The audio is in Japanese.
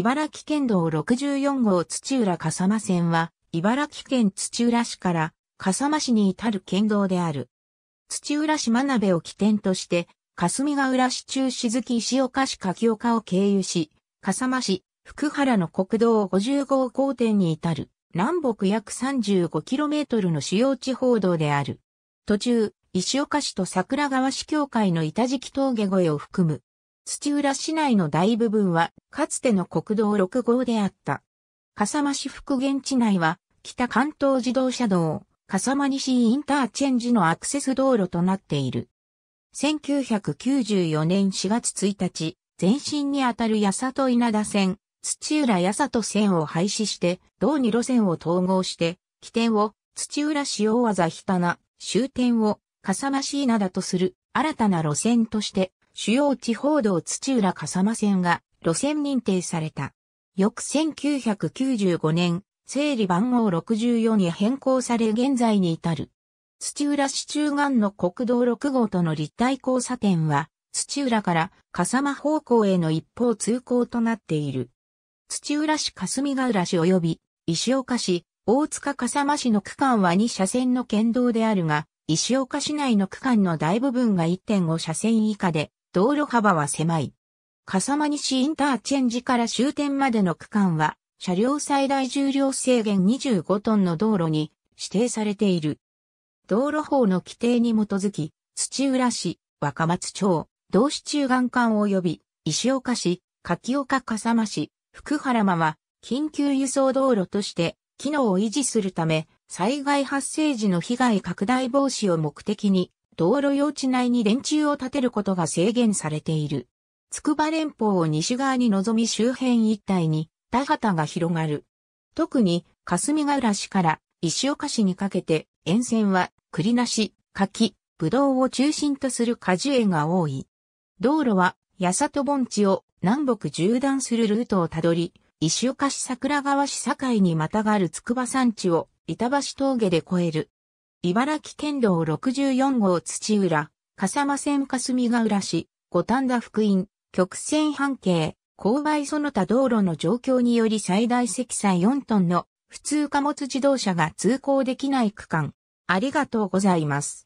茨城県道64号土浦笠間線は、茨城県土浦市から笠間市に至る県道である。土浦市真鍋を起点として、霞ヶ浦市中静木石岡市柿岡を経由し、笠間市、福原の国道5 0号点に至る、南北約 35km の主要地方道である。途中、石岡市と桜川市境界の板敷峠越えを含む土浦市内の大部分は、かつての国道6号であった。笠間市復元地内は、北関東自動車道、笠間西インターチェンジのアクセス道路となっている。1994年4月1日、前身にあたる八里稲田線、土浦八里線を廃止して、道に路線を統合して、起点を土浦市大技ひたな、終点を笠間市稲田とする新たな路線として主要地方道土浦笠間線が路線認定された。翌1995年、整理番号64に変更され現在に至る。土浦市中間の国道6号との立体交差点は、土浦から笠間方向への一方通行となっている。土浦市霞ヶ浦市及び石岡市、大塚笠間市の区間は2車線の県道であるが、石岡市内の区間の大部分が1.5車線以下で、道路幅は狭い。笠間西インターチェンジから終点までの区間は、車両最大重量制限25トンの道路に指定されている。道路法の規定に基づき、土浦市、若松町、同市中間間及び、石岡市、柿岡笠間市、福原間は、緊急輸送道路として、機能を維持するため、災害発生時の被害拡大防止を目的に、道路用地内に電柱を建てることが制限されている。筑波連峰を西側に望み周辺一帯に田畑が広がる。特に霞ヶ浦市から石岡市にかけて沿線は栗梨、柿、ぶどうを中心とする果樹園が多い。道路は八里盆地を南北縦断するルートをたどり、石岡市桜川市境にまたがる筑波山地を板橋峠で越える。茨城県道64号土浦、笠間線霞ヶ浦市、五反田福音、曲線半径、勾配その他道路の状況により最大積載4トンの普通貨物自動車が通行できない区間。ありがとうございます。